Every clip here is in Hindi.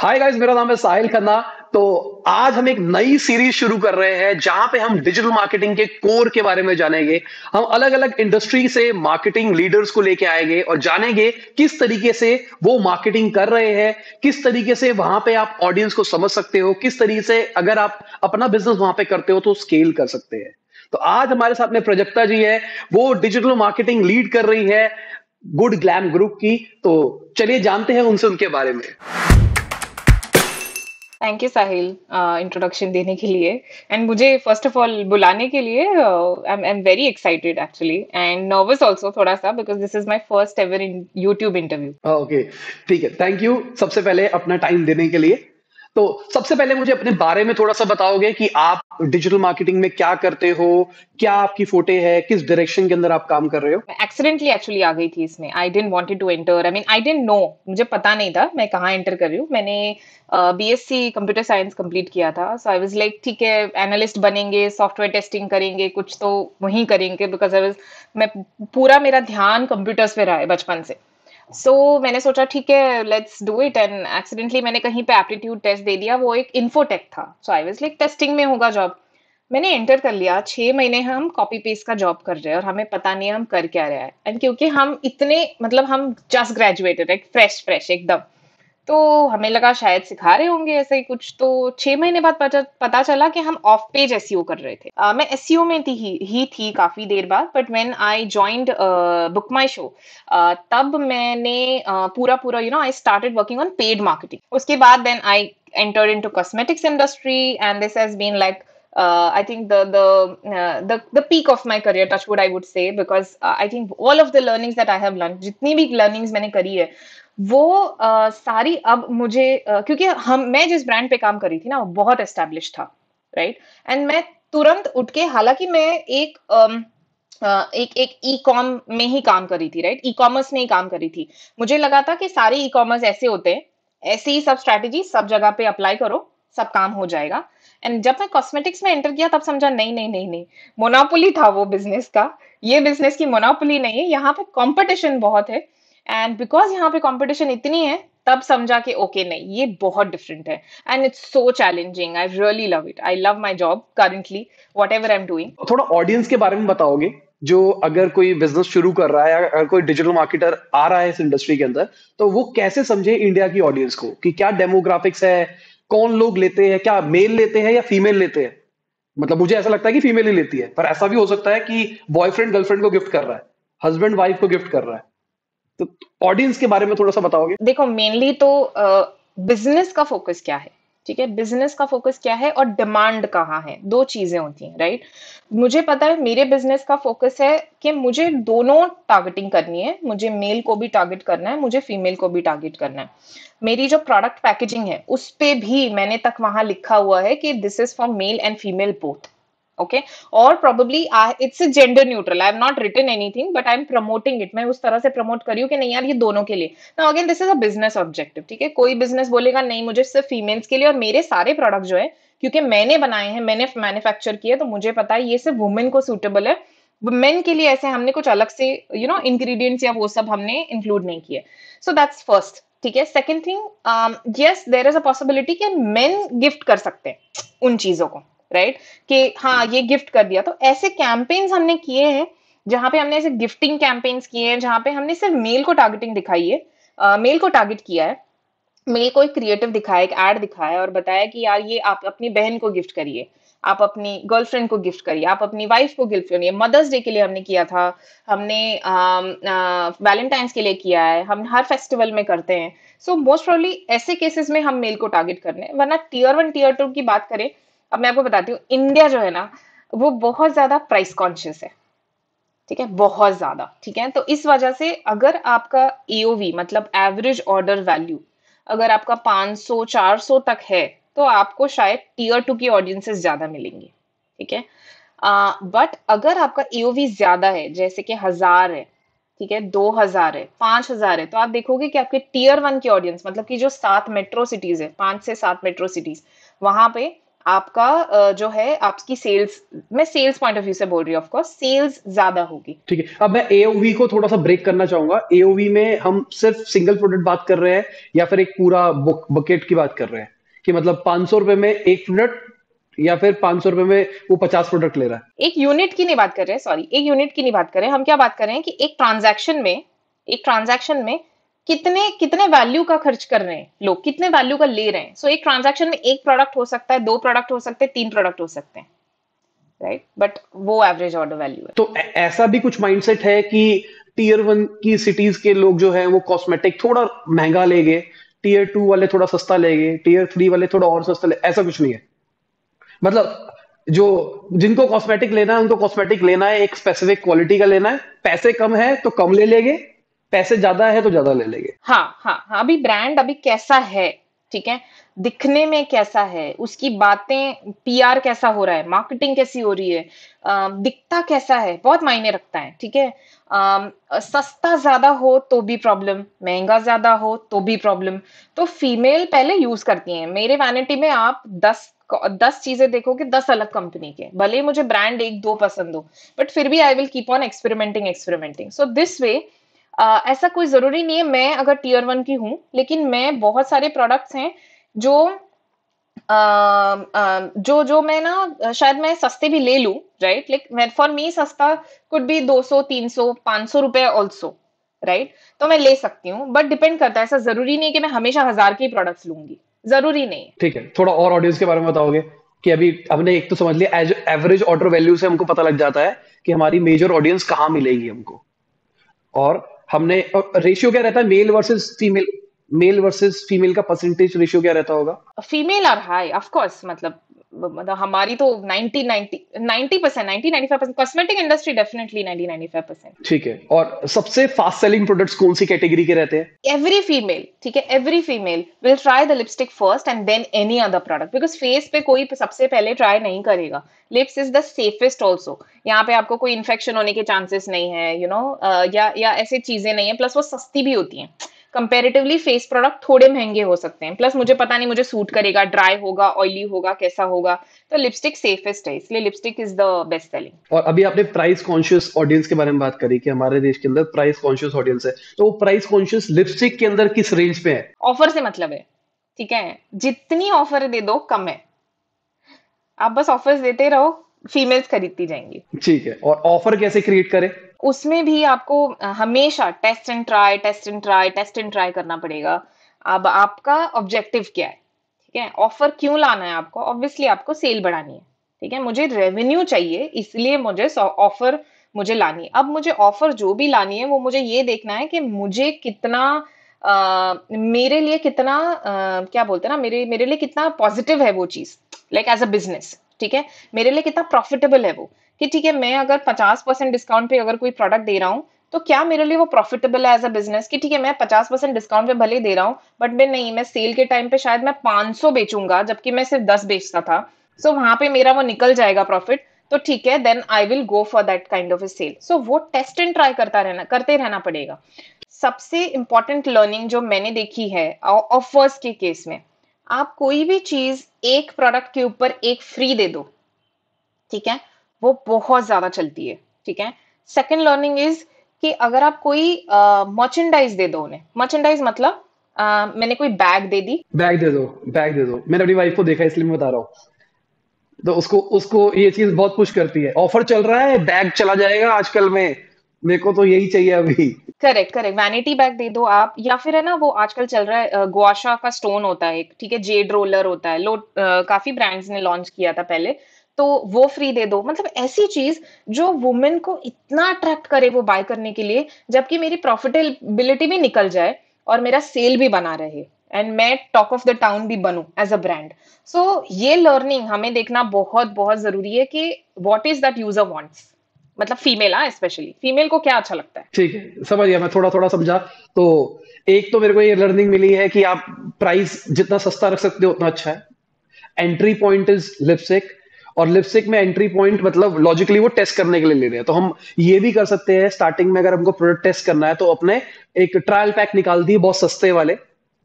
हाय गाइस मेरा नाम है साहिल खन्ना तो आज हम एक नई सीरीज शुरू कर रहे हैं जहां पे हम डिजिटल मार्केटिंग के कोर के बारे में जानेंगे हम अलग अलग इंडस्ट्री से मार्केटिंग लीडर्स को लेके आएंगे और जानेंगे किस तरीके से वो मार्केटिंग कर रहे हैं किस तरीके से वहां पे आप ऑडियंस को समझ सकते हो किस तरीके से अगर आप अपना बिजनेस वहां पे करते हो तो स्केल कर सकते हैं तो आज हमारे साथ में प्रजक्ता जी है वो डिजिटल मार्केटिंग लीड कर रही है गुड ग्लैम ग्रुप की तो चलिए जानते हैं उनसे उनके बारे में थैंक यू साहिल इंट्रोडक्शन देने के लिए एंड मुझे फर्स्ट ऑफ ऑल बुलाने के लिए I am very excited actually and nervous also थोड़ा सा because this is my first ever in YouTube interview okay ठीक है थैंक यू सबसे पहले अपना टाइम देने के लिए तो सबसे पहले मुझे अपने बारे में थोड़ा सा बताओगे कि आप डिजिटल मार्केटिंग में क्या करते हो क्या आपकी फोटे है किस डायरेक्शन के अंदर आप काम कर रहे हो एक्सीडेंटली एक्चुअली आ गई थी इसमें I didn't wanted to enter I mean I didn't know मुझे पता नहीं था मैं कहाँ एंटर कर रही हूँ मैंने B S C computer science complete किया था सो आई वॉज लाइक ठीक है एनालिस्ट बनेंगे सॉफ्टवेयर टेस्टिंग करेंगे कुछ तो वहीं करेंगे बिकॉज आई वॉज मैं पूरा मेरा ध्यान कंप्यूटर्स पे रहा है बचपन से सो so, मैंने सोचा ठीक है let's do it and accidentally मैंने कहीं पे एप्टीट्यूड टेस्ट दे दिया वो एक इन्फोटेक था so I was like testing में होगा जॉब मैंने एंटर कर लिया छः महीने हम कॉपी पेस्ट का जॉब कर रहे हैं और हमें पता नहीं है हम कर क्या रहे हैं एंड क्योंकि हम इतने मतलब हम जस्ट ग्रेजुएटेड एक फ्रेश फ्रेश एकदम तो हमें लगा शायद सिखा रहे होंगे ऐसे ही कुछ तो छह महीने बाद पता चला कि हम ऑफ पेज एस कर रहे थे uh, मैं एस e में थी ही थी काफ़ी देर बाद but when I joined BookMyShow तब मैंने uh, पूरा पूरा you know I started working on paid marketing उसके बाद then I enter into cosmetics industry and this has been like Uh, I think the the uh, the the peak of my career, touchwood, I would say, because uh, I think all of the learnings that I have learned, जितनी भी learnings मैंने करी है, वो आ, सारी अब मुझे आ, क्योंकि हम मैं जिस ब्रांड पे काम करी थी ना वो बहुत एस्टेब्लिश था राइट एंड मैं तुरंत उठ के हालांकि मैं एक आ, Uh, एक एक ई कॉम में ही काम करी थी राइट ई कॉमर्स में ही काम करी थी मुझे लगा था कि सारे ई कॉमर्स ऐसे होते हैं ऐसे ही सब स्ट्रैटेजी सब जगह पे अप्लाई करो सब काम हो जाएगा एंड जब मैं कॉस्मेटिक्स में एंटर किया तब समझा नहीं नहीं नहीं नहीं मोनोपोली था वो बिजनेस का ये बिजनेस की मोनापुली नहीं है यहाँ पे कॉम्पिटिशन बहुत है एंड बिकॉज यहाँ पे कॉम्पिटिशन इतनी है तब समझा कि ओके okay, नहीं ये बहुत डिफरेंट है and it's so challenging I really love it I love my job currently whatever I am doing थोड़ा ऑडियंस के बारे में बताओगे जो अगर कोई बिजनेस शुरू कर रहा है अगर कोई डिजिटल मार्केटर आ रहा है इस इंडस्ट्री के अंदर तो वो कैसे समझे इंडिया की ऑडियंस को कि क्या डेमोग्राफिक्स है कौन लोग लेते हैं क्या मेल लेते हैं या फीमेल लेते हैं मतलब मुझे ऐसा लगता है कि फीमेल ही लेती है पर ऐसा भी हो सकता है कि बॉयफ्रेंड गर्लफ्रेंड को गिफ्ट कर रहा है हस्बैंड वाइफ को गिफ्ट कर रहा है तो ऑडियंस के बारे में थोड़ा सा बताओगे देखो मेनली तो बिजनेस का फोकस क्या है ठीक है बिजनेस का फोकस क्या है और डिमांड कहाँ है दो चीजें होती हैं राइट मुझे पता है मेरे बिजनेस का फोकस है कि मुझे दोनों टारगेटिंग करनी है मुझे मेल को भी टारगेट करना है मुझे फीमेल को भी टारगेट करना है मेरी जो प्रोडक्ट पैकेजिंग है उस पर भी मैंने तक वहां लिखा हुआ है कि this is for male and female both okay और probably it's gender neutral I am not have anything but I am promoting it मैं उस तरह से प्रमोट करी हूँ कि नहीं यार ये दोनों के लिए now again this is a business objective ठीक है कोई बिजनेस बोलेगा नहीं मुझे सिर्फ फीमेल्स के लिए और मेरे सारे प्रोडक्ट जो है क्योंकि मैंने बनाए हैं मैंने मैन्युफैक्चर किए तो मुझे पता है ये सिर्फ वुमेन को सूटेबल है मेन के लिए ऐसे हमने कुछ अलग से यू नो इंग्रेडिएंट्स या वो सब हमने इंक्लूड नहीं किए सो दैट्स फर्स्ट ठीक है second thing yes there is a possibility कि मेन गिफ्ट कर सकते हैं उन चीजों को राइट right? कि हाँ hmm. ये गिफ्ट कर दिया तो ऐसे कैंपेन्स हमने किए हैं जहां पे हमने ऐसे गिफ्टिंग कैंपेन्स किए हैं जहाँ पे हमने सिर्फ मेल को टारगेटिंग दिखाई है मेल को टारगेट किया है मेल को एक क्रिएटिव दिखाया एक एड दिखाया और बताया कि यार ये आप अपनी बहन को गिफ्ट करिए आप अपनी गर्लफ्रेंड को गिफ्ट करिए आप अपनी वाइफ को गिफ्ट करिए मदर्स डे के लिए हमने किया था हमने वैलेंटाइंस के लिए किया है हम हर फेस्टिवल में करते हैं सो मोस्ट प्रॉब्ली ऐसे केसेस में हम मेल को टारगेट करने हैं वरना टीयर वन टीयर टू की बात करें अब मैं आपको बताती हूँ इंडिया जो है ना वो बहुत ज्यादा प्राइस कॉन्शियस है ठीक है बहुत ज्यादा ठीक है तो इस वजह से अगर आपका एओवी मतलब एवरेज ऑर्डर वैल्यू अगर आपका 500 400 तक है तो आपको शायद टीयर टू की ऑडियंसेस ज्यादा मिलेंगी ठीक है बट अगर आपका एओवी ज्यादा है जैसे कि हजार है ठीक है दो हजार है पांच हजार है तो आप देखोगे कि आपके टीयर वन की ऑडियंस मतलब कि जो सात मेट्रो सिटीज है पांच से सात मेट्रो सिटीज वहां पे आपका जो है आपकी सेल्स मैं सेल्स पॉइंट ऑफ व्यू से बोल रही हूँ सेल्स ज्यादा होगी ठीक है अब मैं एओवी को थोड़ा सा ब्रेक करना चाहूंगा एओवी में हम सिर्फ सिंगल प्रोडक्ट बात कर रहे हैं या फिर एक पूरा बकेट की बात कर रहे हैं कि मतलब पांच सौ रुपए में एक प्रोडक्ट या फिर पांच सौ रुपए में वो पचास प्रोडक्ट ले रहा है एक यूनिट की नहीं बात कर रहे हैं सॉरी एक यूनिट की नहीं बात कर रहे हैं हम क्या बात कर रहे हैं कि एक ट्रांजेक्शन में एक ट्रांजेक्शन में कितने कितने वैल्यू का खर्च कर रहे हैं लोग कितने वैल्यू का ले रहे हैं सो so, एक ट्रांजेक्शन में एक प्रोडक्ट हो सकता है दो प्रोडक्ट हो सकते हैं तीन प्रोडक्ट हो सकते हैं राइट right? बट वो एवरेज ऑर्डर वैल्यू है तो ऐसा भी कुछ माइंडसेट है कि टीयर वन की सिटीज के लोग जो है वो कॉस्मेटिक थोड़ा महंगा ले गए टीयर टू वाले थोड़ा सस्ता ले गए टीयर थ्री वाले थोड़ा और सस्ता ले ऐसा कुछ नहीं है मतलब जो जिनको कॉस्मेटिक लेना है उनको कॉस्मेटिक लेना है एक स्पेसिफिक क्वालिटी का लेना है पैसे कम है तो कम ले लेंगे पैसे ज्यादा है तो ज्यादा ले लेंगे हाँ हाँ हाँ अभी ब्रांड अभी कैसा है ठीक है दिखने में कैसा है उसकी बातें पीआर कैसा हो रहा है मार्केटिंग कैसी हो रही है आ, दिखता कैसा है बहुत मायने रखता है ठीक है सस्ता ज्यादा हो तो भी प्रॉब्लम महंगा ज्यादा हो तो भी प्रॉब्लम तो फीमेल पहले यूज करती हैं मेरे वैनिटी में आप दस दस चीजें देखोगे दस अलग कंपनी के भले मुझे ब्रांड एक दो पसंद हो बट फिर भी I will keep on experimenting experimenting so this way ah, ऐसा कोई ज़रूरी नहीं है मैं अगर टीयर वन की हूँ लेकिन मैं बहुत सारे प्रोडक्ट्स हैं जो आ, आ, जो जो मैं ना शायद मैं सस्ते भी ले लू राइट लाइक फॉर मी सस्ता कुड भी 200 300 500 रुपए ऑल्सो राइट तो मैं ले सकती हूँ बट डिपेंड करता है ऐसा ज़रूरी नहीं है कि मैं हमेशा हज़ार के प्रोडक्ट्स लूंगी ज़रूरी नहीं ठीक है थोड़ा और ऑडियंस के बारे में बताओगे कि अभी हमने एक तो समझ लिया एज एवरेज ऑर्डर वैल्यू से हमको पता लग जाता है कि हमारी मेजर ऑडियंस कहाँ मिलेगी हमको और हमने रेशियो क्या रहता है male versus female male versus female का परसेंटेज रेशियो क्या रहता होगा female are high of course मतलब मतलब हमारी तो 90 90 90 90-95% ninety cosmetic industry definitely ninety ninety ठीक है और सबसे फास्ट सेलिंग प्रोडक्ट्स कौन सी कैटेगरी के रहते हैं एवरी फीमेल ठीक है every female will try the lipstick first and then any other product because face पे कोई सबसे पहले ट्राई नहीं करेगा lips is the safest also यहाँ पे आपको कोई इन्फेक्शन होने के चांसेस नहीं है you you know know, uh, या या ऐसी चीजें नहीं है प्लस वो सस्ती भी होती है कंपेरेटिवली फेस प्रोडक्ट थोड़े महंगे हो सकते हैं प्लस मुझे पता नहीं मुझे सूट करेगा ड्राई होगा ऑयली होगा कैसा होगा तो लिपस्टिक सेफेस्ट है इसलिए lipstick is the best selling और अभी आपने प्राइस कॉन्शियस ऑडियंस के बारे में बात करी कि हमारे देश के अंदर प्राइस कॉन्शियस ऑडियंस है तो प्राइस कॉन्शियस लिपस्टिक के अंदर किस रेंज पे है ऑफर से मतलब है ठीक है जितनी ऑफर दे दो कम है आप बस ऑफर्स देते रहो फीमेल्स खरीदती जाएंगी ठीक है और ऑफर कैसे क्रिएट करें उसमें भी आपको हमेशा test and try test and try test and try करना पड़ेगा अब आपका ऑब्जेक्टिव क्या है ठीक है ऑफर क्यों लाना है आपको ऑब्वियसली आपको सेल बढ़ानी है ठीक है मुझे रेवेन्यू चाहिए इसलिए मुझे ऑफर मुझे लानी है अब मुझे ऑफर जो भी लानी है वो मुझे ये देखना है कि मुझे कितना आ, मेरे लिए कितना आ, क्या बोलते हैं ना मेरे मेरे लिए कितना पॉजिटिव है वो चीज लाइक एज अ बिजनेस ठीक है मेरे लिए कितना प्रॉफिटेबल है वो कि ठीक है मैं अगर पचास परसेंट डिस्काउंट पे अगर कोई प्रोडक्ट दे रहा हूँ तो क्या मेरे लिए वो प्रॉफिटेबल है एज अ बिजनेस कि ठीक है मैं पचास परसेंट डिस्काउंट पे भले दे रहा हूँ बट मैं नहीं मैं सेल के टाइम पे शायद मैं पांच सौ बेचूंगा जबकि मैं सिर्फ दस बेचता था सो so, वहां पे मेरा वो निकल जाएगा प्रॉफिट तो ठीक है then I will go for that kind of a sale so वो टेस्ट एंड ट्राई करता रहना करते रहना पड़ेगा सबसे इंपॉर्टेंट लर्निंग जो मैंने देखी है ऑफर्स के केस में आप कोई भी चीज एक प्रोडक्ट के ऊपर एक फ्री दे दो ठीक है वो बहुत ज़्यादा चलती है ठीक है सेकेंड लर्निंग इज कि अगर आप कोई मर्चेंडाइज uh, दे दो उन्हें मर्चेंडाइज मतलब Uh, मैंने कोई बैग दे दी बैग दे दो बैग दे दो मैंने अपनी वाइफ को देखा इसलिए मैं बता रहा हूँ तो उसको उसको ये चीज बहुत पुश करती है ऑफर चल रहा है बैग चला जाएगा आजकल में मेरे को तो यही चाहिए अभी करेक्ट करेक्ट वैनिटी बैग दे दो आप या फिर है ना वो आजकल चल रहा है गुआशा का स्टोन होता है ठीक है जेड रोलर होता है लो आ, काफी ब्रांड्स ने लॉन्च किया था पहले तो वो फ्री दे दो मतलब ऐसी चीज जो वुमेन को इतना अट्रैक्ट करे वो बाय करने के लिए जबकि मेरी प्रॉफिटेबिलिटी भी निकल जाए और मेरा सेल भी बना रहे एंड मैं टॉक ऑफ द टाउन भी बनू एज अ ब्रांड सो ये लर्निंग हमें देखना बहुत बहुत जरूरी है कि what is that user wants मतलब फीमेल हाँ स्पेशली फीमेल को क्या अच्छा लगता है ठीक है समझ गया मैं थोड़ा थोड़ा समझा तो एक तो मेरे को ये लर्निंग मिली है कि आप प्राइस जितना सस्ता रख सकते हो उतना अच्छा है एंट्री पॉइंट इज लिपस्टिक और लिपस्टिक में एंट्री पॉइंट मतलब लॉजिकली वो टेस्ट करने के लिए ले रहे हैं तो हम ये भी कर सकते हैं स्टार्टिंग में अगर हमको प्रोडक्ट टेस्ट करना है तो अपने एक ट्रायल पैक निकाल दिए बहुत सस्ते वाले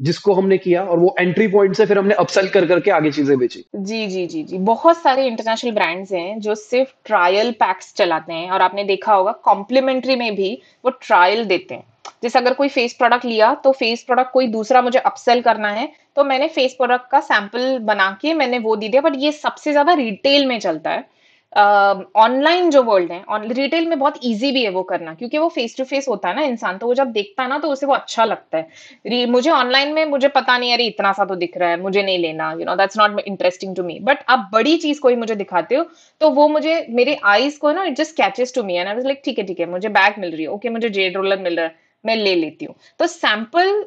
जिसको हमने किया और वो एंट्री पॉइंट से फिर हमने अपसेल कर करके आगे चीजें बेची जी जी जी जी बहुत सारे इंटरनेशनल ब्रांड्स हैं जो सिर्फ ट्रायल पैक्स चलाते हैं और आपने देखा होगा कॉम्प्लीमेंट्री में भी वो ट्रायल देते हैं जैसे अगर कोई फेस प्रोडक्ट लिया तो फेस प्रोडक्ट कोई दूसरा मुझे अपसेल करना है तो मैंने फेस प्रोडक्ट का सैंपल बना के मैंने वो दे दिया बट ये सबसे ज़्यादा रिटेल में चलता है ऑनलाइन uh, जो वर्ल्ड है रिटेल में बहुत इजी भी है वो करना क्योंकि वो फेस टू फेस होता है ना इंसान तो वो जब देखता है ना तो उसे वो अच्छा लगता है मुझे ऑनलाइन में मुझे पता नहीं अरे इतना सा तो दिख रहा है मुझे नहीं लेना you know that's not interesting to me but आप बड़ी चीज कोई मुझे दिखाते हो तो वो मुझे मेरे आईज को ना it just catches to me and I like ठीक है ठीक है मुझे बैग मिल रही है ओके okay, मुझे जेड रोलर मिल रहा है मैं ले लेती हूँ तो सैंपल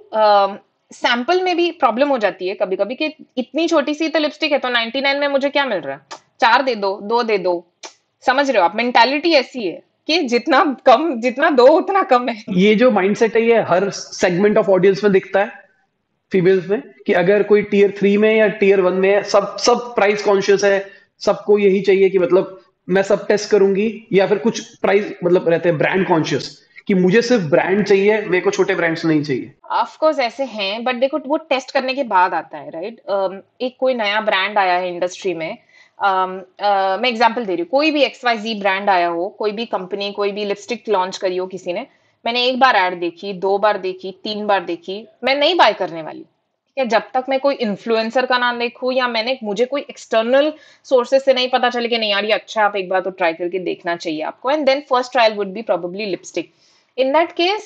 सैंपल में भी प्रॉब्लम हो जाती है कभी कभी कि इतनी छोटी सी तो लिपस्टिक है तो 99 में मुझे क्या मिल रहा है चार दे दो दो दे दो समझ रहे हो आप मेंटालिटी ऐसी है कि जितना कम जितना दो उतना कम है ये जो माइंडसेट है ये हर सेगमेंट ऑफ ऑडियंस में दिखता है फीमेल्स में कि अगर कोई टीयर थ्री में या टीयर वन में सब सब प्राइस कॉन्शियस है सबको यही चाहिए कि मतलब मैं सब टेस्ट करूंगी या फिर कुछ प्राइस मतलब रहते हैं ब्रांड कॉन्शियस कि मुझे सिर्फ ब्रांड चाहिए मेरे को छोटे ब्रांड्स नहीं चाहिए ऑफकोर्स ऐसे हैं बट देखो वो टेस्ट करने के बाद आता है राइट right? Um, एक कोई नया ब्रांड आया है इंडस्ट्री में um, uh, मैं एग्जाम्पल दे रही हूँ कोई भी एक्स वाई जी ब्रांड आया हो कोई भी कंपनी कोई भी लिपस्टिक लॉन्च करी हो किसी ने मैंने एक बार एड देखी दो बार देखी तीन बार देखी मैं नहीं बाय करने वाली ठीक है जब तक मैं कोई इन्फ्लुएंसर का नाम देखूँ या मैंने मुझे कोई एक्सटर्नल सोर्सेज से नहीं पता चले कि नहीं यार ये अच्छा आप एक बार तो ट्राई करके देखना चाहिए आपको and then first trial would be probably lipstick in that case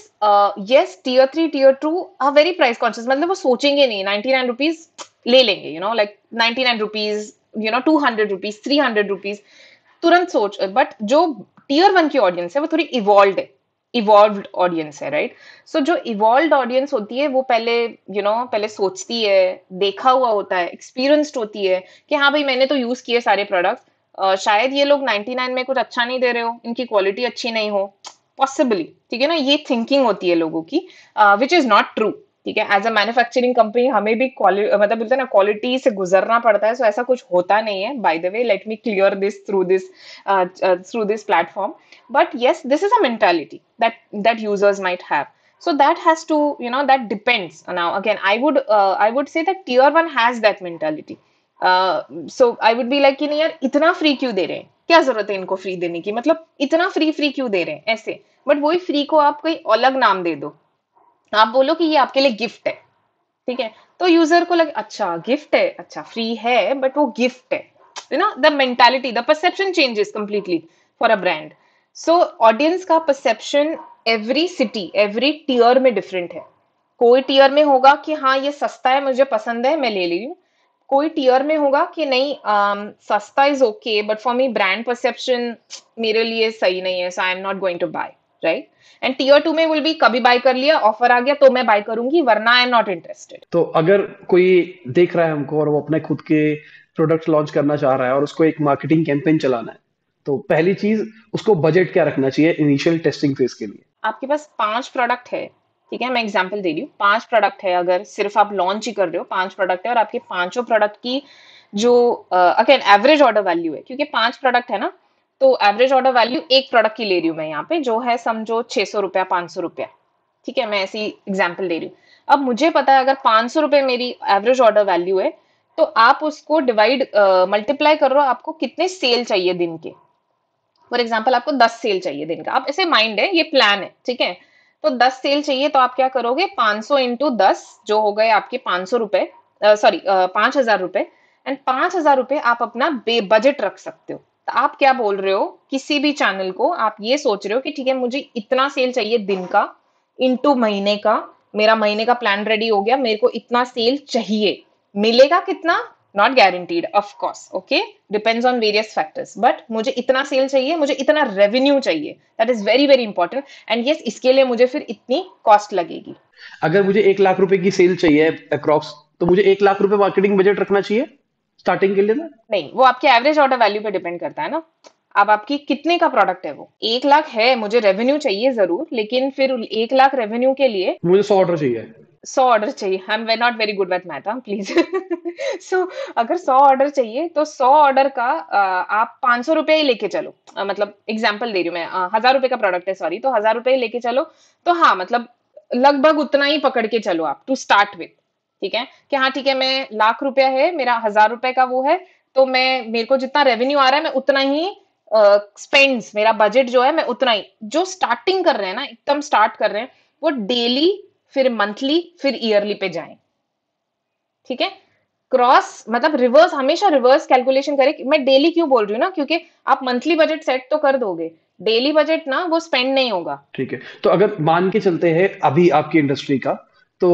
yes tier three tier two are very price conscious मतलब वो सोचेंगे नहीं नाइनटी नाइन रुपीज ले लेंगे you know like ninety nine rupees you know two hundred rupees three hundred rupees तुरंत सोच बट जो टीयर वन की ऑडियंस है वो थोड़ी इवॉल्व है इवॉल्व ऑडियंस है राइट सो जो इवॉल्व ऑडियंस होती है वो पहले यू नो पहले सोचती है देखा हुआ होता है एक्सपीरियंस्ड होती है कि हाँ भाई मैंने तो यूज़ किए सारे प्रोडक्ट शायद ये लोग नाइनटी नाइन में कुछ अच्छा नहीं दे रहे हो इनकी क्वालिटी अच्छी नहीं हो पॉसिबली ठीक है ना ये थिंकिंग होती है लोगों की विच इज नॉट ट्रू ठीक है एज अ मैन्युफैक्चरिंग कंपनी हमें भी मतलब बोलते हैं ना क्वालिटी से गुजरना पड़ता है सो so ऐसा कुछ होता नहीं है by the way let me clear this through this through this platform but yes this is a that that users might have so that has to you know that depends now again i would uh, i would say that tier 1 has that mentality so I would be like कि नहीं यार इतना फ्री क्यों दे रहे हैं क्या जरूरत है इनको फ्री देने की मतलब इतना फ्री फ्री क्यों दे रहे हैं ऐसे बट वही फ्री को आप कोई अलग नाम दे दो आप बोलो कि ये आपके लिए गिफ्ट है ठीक है तो यूजर को लगे अच्छा गिफ्ट है अच्छा फ्री है बट वो गिफ्ट है you know the mentality the perception changes completely for a brand so audience का perception every city every tier में डिफरेंट है कोई टीयर में होगा कि हाँ ये सस्ता है मुझे पसंद है मैं ले ली कोई टीयर में होगा कि नहीं um, सस्ता is okay but for me brand perception मेरे लिए सही नहीं है so I am not going to buy right and tier two में विल बी कभी बाय कर लिया ऑफर आ गया तो मैं बाय करूंगी वरना आई एम नॉट इंटरेस्टेड तो अगर कोई देख रहा है हमको और वो अपने खुद के प्रोडक्ट लॉन्च करना चाह रहा है और उसको एक मार्केटिंग कैंपेन चलाना है तो पहली चीज उसको बजट क्या रखना चाहिए इनिशियल टेस्टिंग फेज के लिए आपके पास पांच प्रोडक्ट है ठीक है मैं एग्जाम्पल दे रही हूँ पांच प्रोडक्ट है अगर सिर्फ आप लॉन्च ही कर रहे हो पांच प्रोडक्ट है और आपके पांचों प्रोडक्ट की जो अगेन एवरेज ऑर्डर वैल्यू है क्योंकि पांच प्रोडक्ट है ना तो एवरेज ऑर्डर वैल्यू एक प्रोडक्ट की ले रही हूँ मैं यहाँ पे जो है समझो छः सौ रुपया पांच सौ रुपया ठीक है मैं ऐसी एग्जाम्पल दे रही हूँ अब मुझे पता है अगर पांच सौ रुपये मेरी एवरेज ऑर्डर वैल्यू है तो आप उसको डिवाइड मल्टीप्लाई रहे करो आपको कितने सेल चाहिए दिन के फॉर एग्जाम्पल आपको दस सेल चाहिए दिन का आप ऐसे माइंड है ये प्लान है ठीक है तो 10 सेल चाहिए तो आप क्या करोगे 500 सौ इंटू दस जो हो गए आपके पांच सौ रुपए सॉरी पांच हजार रुपए एंड पांच हजार रुपए आप अपना बजट रख सकते हो तो आप क्या बोल रहे हो किसी भी चैनल को आप ये सोच रहे हो कि ठीक है मुझे इतना सेल चाहिए दिन का इंटू महीने का मेरा महीने का प्लान रेडी हो गया मेरे को इतना सेल चाहिए मिलेगा कितना not guaranteed of course okay depends on various factors but मुझे इतना सेल चाहिए मुझे इतना रेवेन्यू चाहिए that is very very important and ये इसके लिए मुझे फिर इतनी कॉस्ट लगेगी अगर मुझे एक लाख रुपए की सेल चाहिए अक्रॉक्स तो मुझे एक लाख रुपए मार्केटिंग बजट रखना चाहिए स्टार्टिंग के लिए ना नहीं वो आपके एवरेज ऑर्डर वैल्यू पे डिपेंड करता है ना अब आपकी कितने का प्रोडक्ट है वो एक लाख है मुझे रेवेन्यू चाहिए जरूर लेकिन फिर एक लाख रेवेन्यू के लिए मुझे सौ ऑर्डर चाहिए सौ ऑर्डर चाहिए I am way not very good with math please so अगर सौ ऑर्डर चाहिए तो सौ ऑर्डर का आप पांच सौ रुपया ही लेके चलो मतलब एग्जाम्पल दे रही हूँ मैं हजार रुपए का प्रोडक्ट है सॉरी तो हजार रुपये लेके चलो तो हाँ मतलब लगभग उतना ही पकड़ के चलो आप टू स्टार्ट विथ ठीक है कि हाँ ठीक है मैं लाख रुपया है मेरा हजार रुपए का वो है तो मैं मेरे को जितना रेवेन्यू आ रहा है मैं उतना ही स्पेंड्स uh, मेरा बजट जो है मैं उतना ही जो स्टार्टिंग कर रहे हैं ना एकदम स्टार्ट कर रहे हैं वो डेली फिर मंथली फिर ईयरली पे जाए ठीक है क्रॉस मतलब रिवर्स हमेशा रिवर्स कैलकुलेशन करें मैं डेली क्यों बोल रही हूँ ना क्योंकि आप मंथली बजट सेट तो कर दोगे डेली बजट ना वो स्पेंड नहीं होगा ठीक है तो अगर मान के चलते हैं अभी आपकी इंडस्ट्री का तो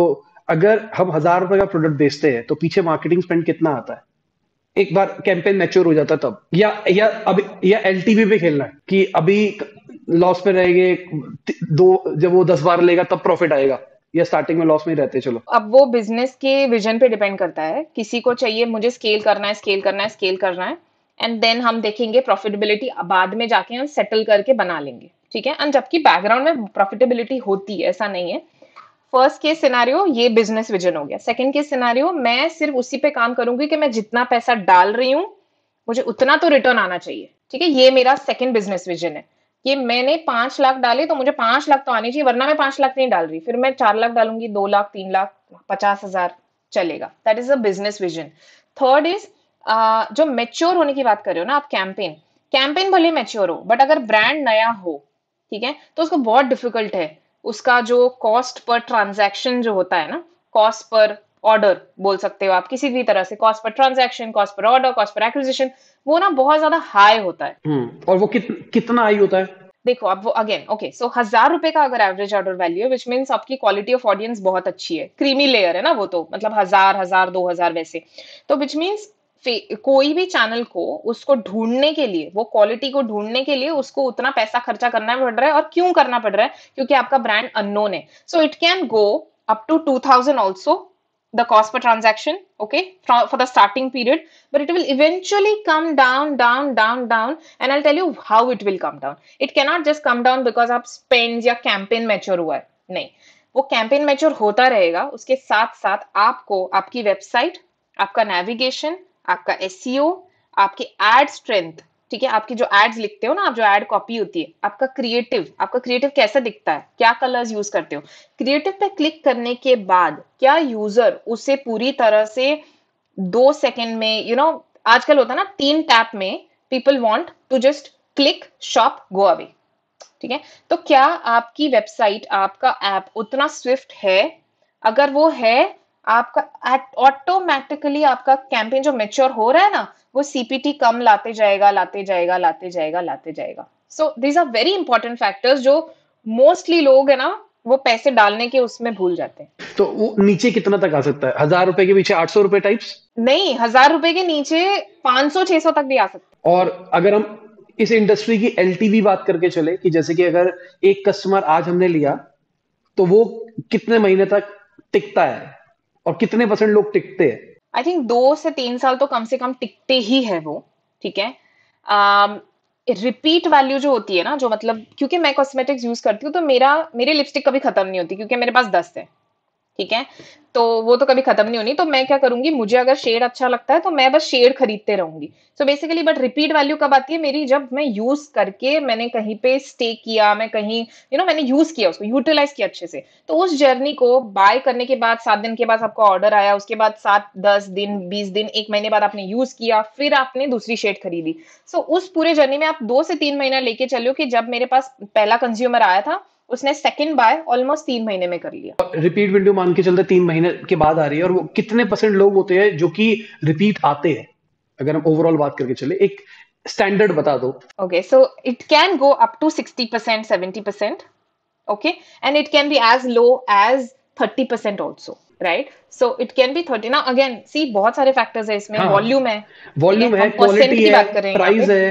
अगर हम हजार रुपए का प्रोडक्ट बेचते हैं तो पीछे मार्केटिंग स्पेंड कितना आता है एक बार कैंपेन मैच्योर हो जाता तब या या अभी या एलटीवी पे खेलना है कि अभी लॉस पे रहेंगे दो जब वो दस बार लेगा तब प्रॉफिट आएगा या स्टार्टिंग में लॉस में रहते चलो अब वो बिजनेस के विजन पे डिपेंड करता है किसी को चाहिए मुझे स्केल करना है स्केल करना है स्केल करना है एंड देन हम देखेंगे प्रॉफिटेबिलिटी बाद में जाके हम सेटल करके बना लेंगे ठीक है एंड जबकि बैकग्राउंड में प्रॉफिटेबिलिटी होती है ऐसा नहीं है फर्स्ट केस सिनारियो ये बिजनेस विजन हो गया सेकंड केस सिनारियो मैं सिर्फ उसी पे काम करूंगी कि मैं जितना पैसा डाल रही हूं मुझे उतना तो रिटर्न आना चाहिए ठीक है ये मेरा सेकंड बिजनेस विजन है कि मैंने पांच लाख डाले तो मुझे पांच लाख तो आने चाहिए वरना मैं पांच लाख नहीं डाल रही फिर मैं चार लाख डालूंगी दो लाख तीन लाख पचास हजार चलेगा that is a business vision third is जो मेच्योर होने की बात कर रहे हो ना आप कैंपेन कैंपेन भले मेच्योर हो बट अगर ब्रांड नया हो ठीक है तो उसको बहुत डिफिकल्ट है उसका जो कॉस्ट पर ट्रांजैक्शन जो होता है ना कॉस्ट पर ऑर्डर बोल सकते हो आप किसी भी तरह से cost per transaction cost per order cost per acquisition वो ना बहुत ज्यादा हाई होता है हम्म, और वो कित, कितना हाई होता है देखो अब वो अगेन ओके सो हजार रुपए का अगर एवरेज ऑर्डर वैल्यू है विच मीन्स आपकी क्वालिटी ऑफ ऑडियंस बहुत अच्छी है क्रीमी लेयर है ना वो तो मतलब हजार हजार दो हजार वैसे तो विच मीन्स कोई भी चैनल को उसको ढूंढने के लिए वो क्वालिटी को ढूंढने के लिए उसको उतना पैसा खर्चा करना पड़ रहा है और क्यों करना पड़ रहा है क्योंकि आपका ब्रांड अननोन है so it can go up to two thousand also the cost per transaction okay for the starting period but it will eventually come down down down down and I tell you how it will come down it cannot just come down because of spend या कैंपेन मेच्योर हुआ है नहीं वो कैंपेन मेच्योर होता रहेगा उसके साथ साथ आपको आपकी वेबसाइट आपका नेविगेशन आपका एस e आपके एड स्ट्रेंथ ठीक है आपकी जो एड्स लिखते हो ना आप जो एड कॉपी होती है आपका क्रिएटिव आपका क्रिएटिव कैसा दिखता है क्या कलर्स यूज करते हो क्रिएटिव पे क्लिक करने के बाद क्या यूजर उसे पूरी तरह से दो सेकेंड में यू you नो know, आजकल होता है ना तीन टैप में people want to just click shop go away ठीक है तो क्या आपकी वेबसाइट आपका ऐप उतना स्विफ्ट है अगर वो है आपका ऑटोमेटिकली आपका कैंपेन जो मेच्योर हो रहा है ना वो सीपीटी कम लाते जाएगा लाते जाएगा लाते जाएगा लाते जाएगा so these are very important factors जो मोस्टली लोग है ना वो पैसे डालने के उसमें भूल जाते हैं तो वो नीचे कितना तक आ सकता है हजार रुपए के पीछे आठ सौ रुपए टाइप्स नहीं हजार रुपए के नीचे पांच सौ छह सौ तक भी आ सकता है और अगर हम इस इंडस्ट्री की एल बात करके चले कि जैसे कि अगर एक कस्टमर आज हमने लिया तो वो कितने महीने तक टिकता है और कितने परसेंट लोग टिकते हैं आई थिंक दो से तीन साल तो कम से कम टिकते ही है वो ठीक है रिपीट um, वैल्यू जो होती है ना जो मतलब क्योंकि मैं कॉस्मेटिक्स यूज करती हूँ तो मेरा मेरी लिपस्टिक कभी खत्म नहीं होती क्योंकि मेरे पास दस है ठीक है तो वो तो कभी खत्म नहीं होनी तो मैं क्या करूंगी मुझे अगर शेड अच्छा लगता है तो मैं बस शेड खरीदते रहूंगी so basically but repeat value कब आती है मेरी जब मैं यूज करके मैंने कहीं पे स्टे किया मैं कहीं यू you नो know, मैंने यूज किया उसको यूटिलाइज किया अच्छे से तो उस जर्नी को बाय करने के बाद सात दिन के बाद आपको ऑर्डर आया उसके बाद सात दस दिन बीस दिन एक महीने बाद आपने यूज किया फिर आपने दूसरी शेड खरीदी सो so, उस पूरे जर्नी में आप दो से तीन महीना लेके चलो कि जब मेरे पास पहला कंज्यूमर आया था उसने सेकंड बाय ऑलमोस्ट तीन महीने में कर लिया रिपीट विंडो मान के चलते तीन महीने के बाद आ रही है और वो कितने परसेंट लोग होते हैं जो कि रिपीट आते हैं अगर हम ओवरऑल बात करके चले एक स्टैंडर्ड बता दो okay so it can go up to sixty percent seventy percent okay and it can be as low as thirty percent also right so it can be thirty ना अगेन सी बहुत सारे फैक्टर्स हाँ। है इसमें वॉल्यूम हाँ, है वॉल्यूम है क्वालिटी है प्राइस है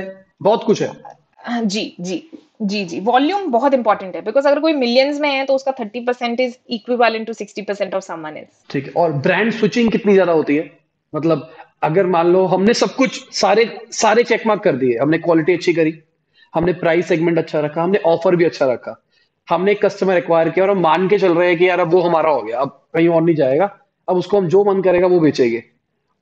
बहुत कुछ है हाँ, जी जी जी जी वॉल्यूम बहुत इंपॉर्टेंट है बिकॉज अगर कोई मिलियंस में है तो उसका thirty percent is equivalent to sixty percent of सामान एल्स ठीक है और ब्रांड स्विचिंग कितनी ज्यादा होती है मतलब अगर मान लो हमने सब कुछ सारे सारे चेकमार्क कर दिए हमने क्वालिटी अच्छी करी हमने प्राइस सेगमेंट अच्छा रखा हमने ऑफर भी अच्छा रखा हमने कस्टमर एक्वायर किया और हम मान के चल रहे हैं कि यार अब वो हमारा हो गया अब कहीं और नहीं जाएगा अब उसको हम जो मन करेगा वो बेचेंगे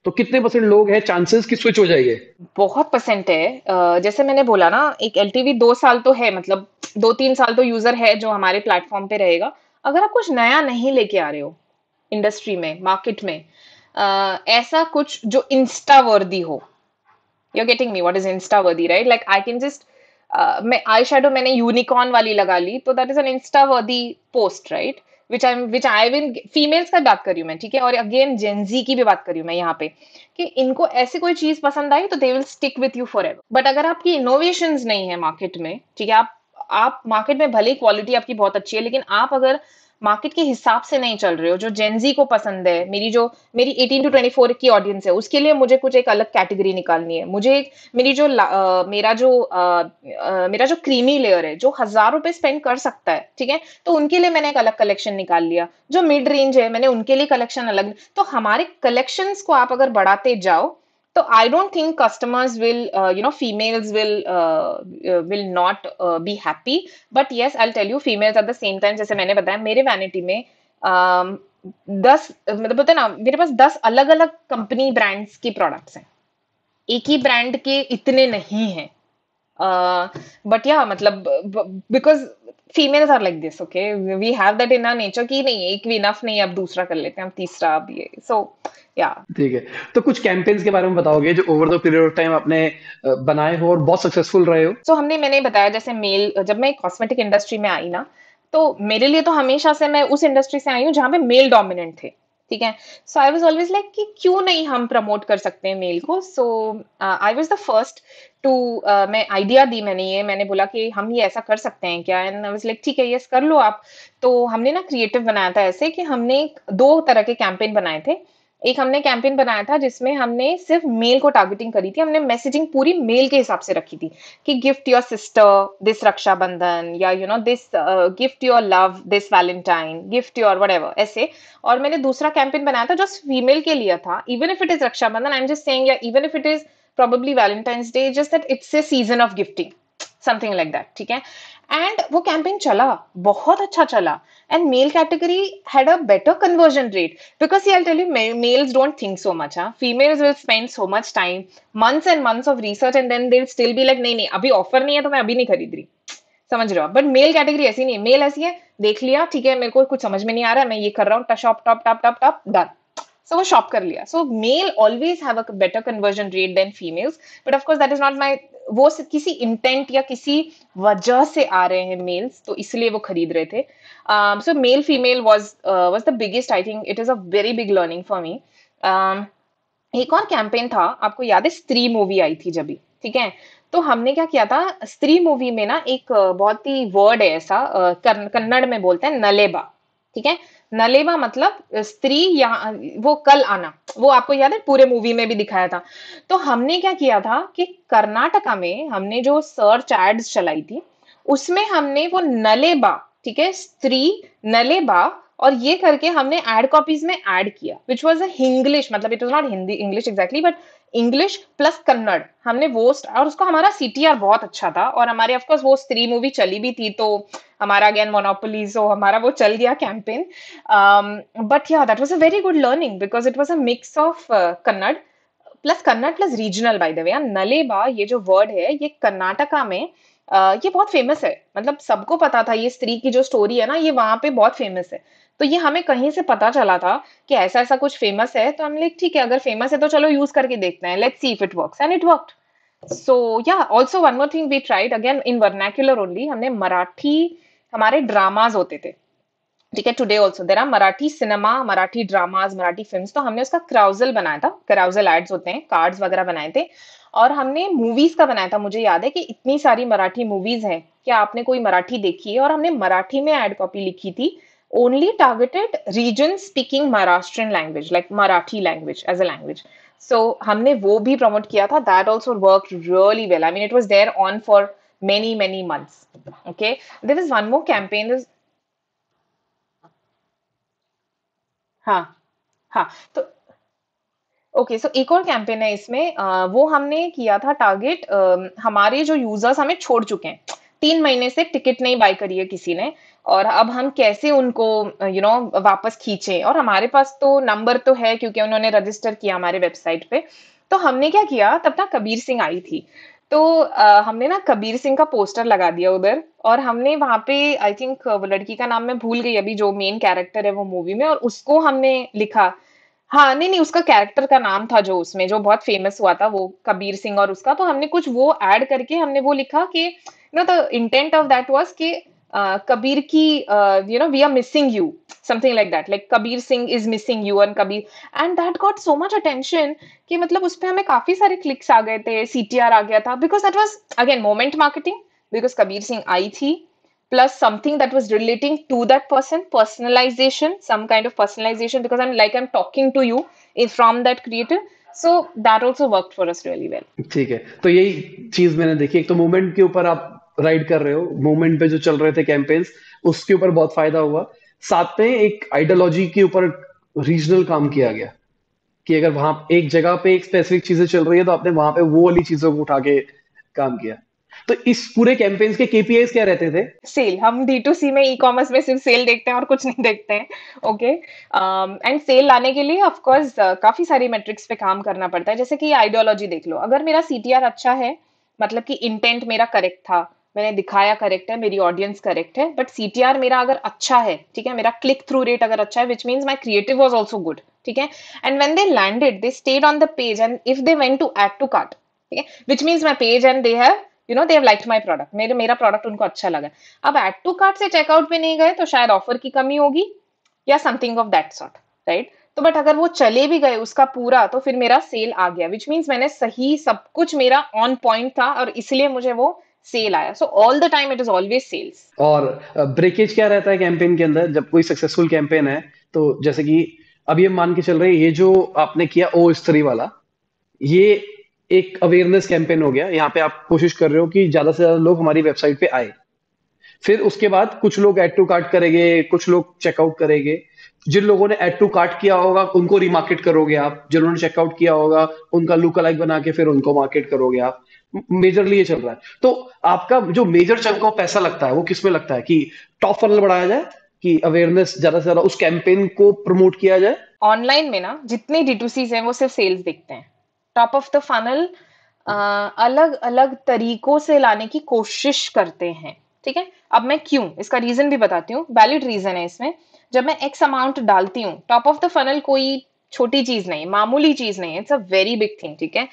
तो कितने परसेंट लोग हैं चांसेस की स्विच हो जाएगी बहुत परसेंट है जैसे मैंने बोला ना एक एल टीवी दो साल तो है मतलब दो तीन साल तो यूजर है जो हमारे प्लेटफॉर्म पे रहेगा अगर आप कुछ नया नहीं लेके आ रहे हो इंडस्ट्री में मार्केट में ऐसा कुछ जो इंस्टा वर्दी हो you getting me what is insta worthy right like I can just मैं आई शेडो मैंने यूनिकॉर्न वाली लगा ली तो that is an insta worthy post right right? Which I which I win females का बात करी मैं ठीक है और अगेन जेनजी की भी बात करी मैं यहाँ पे कि इनको ऐसी कोई चीज पसंद आई तो they will stick with you forever but अगर आपकी इनोवेशन नहीं है मार्केट में ठीक है आप आप मार्केट में भले ही क्वालिटी आपकी बहुत अच्छी है लेकिन आप अगर मार्केट के हिसाब से नहीं चल रहे हो जो जेनजी को पसंद है मेरी जो मेरी 18 टू 24 की ऑडियंस है उसके लिए मुझे कुछ एक अलग कैटेगरी निकालनी है मुझे एक मेरी जो आ, मेरा जो आ, आ, मेरा जो क्रीमी लेयर है जो हजार रुपए स्पेंड कर सकता है ठीक है तो उनके लिए मैंने एक अलग कलेक्शन निकाल लिया जो मिड रेंज है मैंने उनके लिए कलेक्शन अलग तो हमारे कलेक्शन को आप अगर बढ़ाते जाओ तो I don't think customers will you know females will will not be happy but yes I tell you females at the same time जैसे मैंने बताया मेरे वैनिटी में um, दस मतलब बोलते ना मेरे पास दस अलग अलग कंपनी ब्रांड्स के प्रोडक्ट्स हैं एक ही ब्रांड के इतने नहीं हैं बट uh, या मतलब because females are like this okay we have that in our nature कि नहीं एक भी इनफ नहीं अब दूसरा कर लेते हैं अब तीसरा अब ये सो या ठीक है तो कुछ कैंपेन्स के बारे में बताओगे जो over the period of time आपने बनाए हो और बहुत सक्सेसफुल रहे हो सो so, हमने मैंने बताया जैसे मेल जब मैं कॉस्मेटिक इंडस्ट्री में आई ना तो मेरे लिए तो हमेशा से मैं उस इंडस्ट्री से आई हूँ जहाँ पे मेल डोमिनेंट थे ठीक है so I was always like कि क्यों नहीं हम प्रमोट कर सकते हैं मेल को so I was the first to मैं आइडिया दी मैंने ये मैंने बोला कि हम ये ऐसा कर सकते हैं क्या एंड आई वॉज लाइक ठीक है यस कर लो आप तो हमने ना क्रिएटिव बनाया था ऐसे कि हमने दो तरह के कैंपेन बनाए थे एक हमने कैंपेन बनाया था जिसमें हमने सिर्फ मेल को टारगेटिंग करी थी हमने मैसेजिंग पूरी मेल के हिसाब से रखी थी कि gift your sister this Rakshabandhan या you know this gift your love this Valentine gift your what ऐसे और मैंने दूसरा कैंपेन बनाया था जो फीमेल के लिए था even if it is Rakshabandhan I am just saying या even if it is probably Valentine's Day just that it's a season of gifting something like that ठीक है एंड वो कैंपेन चला बहुत अच्छा चला and male category had a better conversion rate because I tell you males don't think so much हाँ females will spend so much time months and months of research and then they still be like नहीं नहीं अभी ऑफर नहीं है तो मैं अभी नहीं खरीद रही समझ रहा हो बट मेल कैटेगरी ऐसी नहीं है मेल ऐसी है देख लिया ठीक है मेरे को कुछ समझ में नहीं आ रहा है मैं ये कर रहा हूँ top top top top done So वो shop कर लिया. So male always have a better conversion rate than females. But of course that is not my वो किसी इंटेंट या किसी वजह से आ रहे हैं मेल्स तो इसलिए वो खरीद रहे थे so male female was was the biggest I think it is a very big learning for me एक और कैंपेन था आपको याद है स्त्री मूवी आई थी जब ठीक है तो हमने क्या किया था स्त्री मूवी में ना एक uh, बहुत ही वर्ड है ऐसा uh, कन्नड़ में बोलते हैं नलेबा ठीक है नलेवा मतलब स्त्री या वो कल आना वो आपको याद है पूरे मूवी में भी दिखाया था तो हमने क्या किया था कि कर्नाटका में हमने जो सर्च एड्स चलाई थी उसमें हमने वो नलेबा ठीक है स्त्री नलेबा और ये करके हमने एड कॉपीज में एड किया विच वॉज अ हिंग्लिश मतलब it was not Hindi English exactly but English plus Kannada हमने वो और उसका हमारा आर बहुत अच्छा था और हमारे ऑफकोर्स वो स्त्री मूवी चली भी थी तो हमारा अगेन मोनोपोलीज हमारा वो चल गया कैंपेन बट या that was a very good learning because it was a mix of Kannada plus Kannada plus regional by the way नलेबा ये जो वर्ड है ये कर्नाटका में Uh, ये बहुत फेमस है मतलब सबको पता था ये स्त्री की जो स्टोरी है ना ये वहाँ पे बहुत फेमस है तो ये हमें कहीं से पता चला था कि ऐसा ऐसा कुछ फेमस है तो हम लाइक ठीक है अगर फेमस है तो चलो यूज करके देखते हैं let's see if it works and it work so या also one more thing we tried again in vernacular only हमने मराठी हमारे ड्रामाज होते थे ठीक है today also there are Marathi cinema Marathi dramas Marathi film तो हमने उसका क्राउजल बनाया था क्राउजल एड्स होते हैं कार्ड्स वगैरह बनाए थे और हमने मूवीज का बनाया था मुझे याद है कि इतनी सारी मराठी मूवीज हैं क्या आपने कोई मराठी देखी है और हमने मराठी में एड कॉपी लिखी थी only targeted region speaking Maharashtrian language, like Marathi language as a language. So हमने वो भी promote किया था. That also worked really well. I mean, it was there on for many many months. Okay, there is one more campaign. is हाँ हाँ तो ओके सो एक और कैंपेन है इसमें वो हमने किया था टारगेट हमारे जो यूजर्स हमें छोड़ चुके हैं तीन महीने से टिकट नहीं बाय करी है किसी ने और अब हम कैसे उनको यू you नो know, वापस खींचे और हमारे पास तो नंबर तो है क्योंकि उन्होंने रजिस्टर किया हमारे वेबसाइट पे तो हमने क्या किया तब ना कबीर सिंह आई थी तो आ, हमने ना कबीर सिंह का पोस्टर लगा दिया उधर और हमने वहां पे आई थिंक वो लड़की का नाम मैं भूल गई अभी जो मेन कैरेक्टर है वो मूवी में और उसको हमने लिखा हाँ नहीं नहीं उसका कैरेक्टर का नाम था जो उसमें जो बहुत फेमस हुआ था वो कबीर सिंह और उसका तो हमने कुछ वो ऐड करके हमने वो लिखा कि no the intent of that was कि कबीर की you know we are missing you something like that like Kabir Singh is missing you and Kabir and that got so much attention कि मतलब उस पर हमें काफी सारे क्लिक्स आ गए थे सी आ गया था because that was again moment marketing because Kabir Singh आई थी plus something that was relating to that person personalization some kind of personalization because i'm like i'm talking to you from that creator so that also work for us really well ठीक है तो यही चीज मैंने देखी एक तो मूवमेंट के ऊपर आप राइड कर रहे हो मूवमेंट पे जो चल रहे थे कैंपेन्स उसके ऊपर बहुत फायदा हुआ साथ में एक आइडियोलॉजी के ऊपर रीजनल काम किया गया कि अगर वहां एक जगह पे एक स्पेसिफिक चीजें चल रही है तो आपने वहां पे वो वाली चीजों को उठा के काम किया तो इस पूरे कैंपेन्स के केपीआई क्या रहते थे सेल हम डी टू सी में ई कॉमर्स में सिर्फ सेल देखते हैं और कुछ नहीं देखते हैं ओके एंड सेल लाने के लिए ऑफकोर्स uh, काफी सारी मेट्रिक्स पे काम करना पड़ता है जैसे कि आइडियोलॉजी देख लो अगर मेरा सी अच्छा है मतलब कि इंटेंट मेरा करेक्ट था मैंने दिखाया करेक्ट है मेरी ऑडियंस करेक्ट है बट सी मेरा अगर अच्छा है ठीक है मेरा क्लिक थ्रू रेट अगर अच्छा है which means my creative was also good ठीक है and when they landed they stayed on the page and if they went to add to cart ठीक है which means my page and they have you know they've like my product मेरे मेरा प्रोडक्ट उनको अच्छा लगा अब एड टू कार्ड से चेकआउट पे नहीं गए तो शायद ऑफर की कमी होगी या something of that sort right तो बट अगर वो चले भी गए उसका पूरा तो फिर मेरा सेल आ गया विच मीन्स मैंने सही सब कुछ मेरा ऑन पॉइंट था और इसलिए मुझे वो सेल आया so all the time it is always sales और ब्रेकेज uh, क्या रहता है कैंपेन के अंदर जब कोई सक्सेसफुल कैंपेन है तो जैसे कि अब ये मान के चल रहे ये जो आपने किया ओ स्त्री वाला ये एक अवेयरनेस कैंपेन हो गया यहाँ पे आप कोशिश कर रहे हो कि ज्यादा से ज्यादा लोग हमारी वेबसाइट पे आए फिर उसके बाद कुछ लोग एड टू कार्ट करेंगे कुछ लोग चेकआउट करेंगे जिन लोगों ने एड टू कार्ट किया होगा उनको रिमार्केट करोगे आप जिन्होंने चेकआउट किया होगा उनका लुक अलाइक बना के फिर उनको मार्केट करोगे आप मेजरली ये चल रहा है तो आपका जो मेजर चंक ऑफ पैसा लगता है वो किसमें लगता है कि टॉप फनल बढ़ाया जाए कि अवेयरनेस ज्यादा से ज्यादा उस कैंपेन को प्रमोट किया जाए ऑनलाइन में ना जितने डी टू सीज हैं वो सिर्फ सेल्स देखते हैं टॉप ऑफ द फनल अलग अलग तरीकों से लाने की कोशिश करते हैं ठीक है अब मैं क्यों इसका रीज़न भी बताती हूँ वैलिड रीज़न है इसमें जब मैं एक्स अमाउंट डालती हूँ टॉप ऑफ द फनल कोई छोटी चीज़ नहीं मामूली चीज़ नहीं है it's a very big thing ठीक है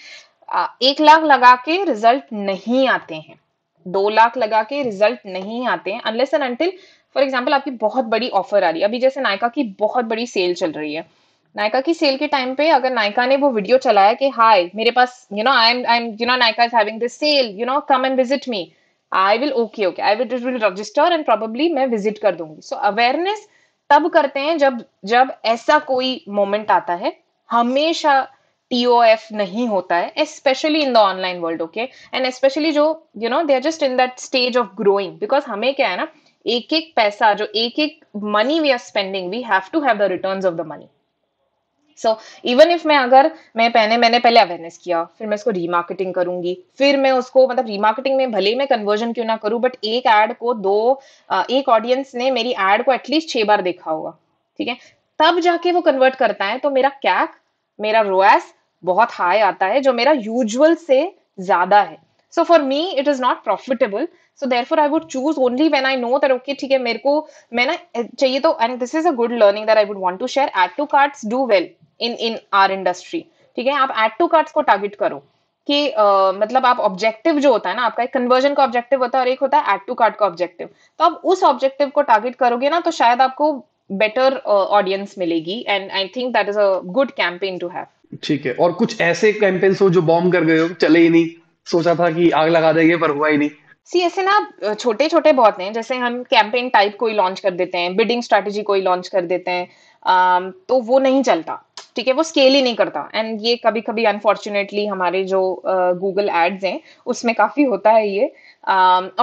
एक लाख लगा के रिजल्ट नहीं आते हैं दो लाख लगा के रिजल्ट नहीं आते हैं unless and until for example आपकी बहुत बड़ी ऑफर आ रही है अभी जैसे नायका की बहुत बड़ी सेल चल रही है नायका की सेल के टाइम पे अगर नायका ने वो वीडियो चलाया कि हाय मेरे पास you know I am I am you know Nykaa is having this sale you know come and visit me I will okay okay I will will register and probably मैं विजिट कर दूंगी सो so, अवेयरनेस तब करते हैं जब जब ऐसा कोई मोमेंट आता है हमेशा टीओएफ नहीं होता है specially in the online world okay and specially जो you know they are just in that stage of growing because हमें क्या है ना एक एक पैसा जो एक एक money we are spending we have to have the return of the money so even if मैं अगर मैं पहने मैंने पहले अवेयरनेस किया फिर मैं उसको रीमार्केटिंग करूंगी फिर मैं उसको मतलब रीमार्केटिंग में भले मैं कन्वर्जन क्यों ना करूँ बट एक एड को दो एक ऑडियंस ने मेरी एड को एटलीस्ट छह बार देखा होगा ठीक है तब जाके वो कन्वर्ट करता है तो मेरा कैक मेरा रोएस बहुत हाई आता है जो मेरा यूजुअल से ज्यादा है so for me it is not profitable so therefore I would choose only when I know that okay ठीक है मेरे को मैं ना चाहिए तो and this is a good learning that I would want to share add to cards do well in in our industry ठीक है आप एड टू कार्ड्स को टारगेट करो कि uh, मतलब आप ऑब्जेक्टिव जो होता है ना आपका एक कन्वर्जन का ऑब्जेक्टिव होता है और एक होता है एड टू कार्ड का ऑब्जेक्टिव तो आप उस ऑब्जेक्टिव को टारगेट करोगे ना तो शायद आपको बेटर ऑडियंस uh, मिलेगी and I think that is a good campaign to have ठीक है और कुछ ऐसे कैंपेन्स हो जो बॉम्ब कर गए हो चले ही नहीं सोचा था कि आग लगा देंगे पर हुआ ही नहीं सी ऐसे ना छोटे छोटे बहुत हैं जैसे हम कैंपेन टाइप कोई लॉन्च कर देते हैं बिडिंग स्ट्रेटेजी कोई लॉन्च कर देते हैं तो वो नहीं चलता ठीक है वो स्केल ही नहीं करता एंड ये कभी कभी अनफॉर्चुनेटली हमारे जो गूगल uh, एड्स हैं उसमें काफ़ी होता है ये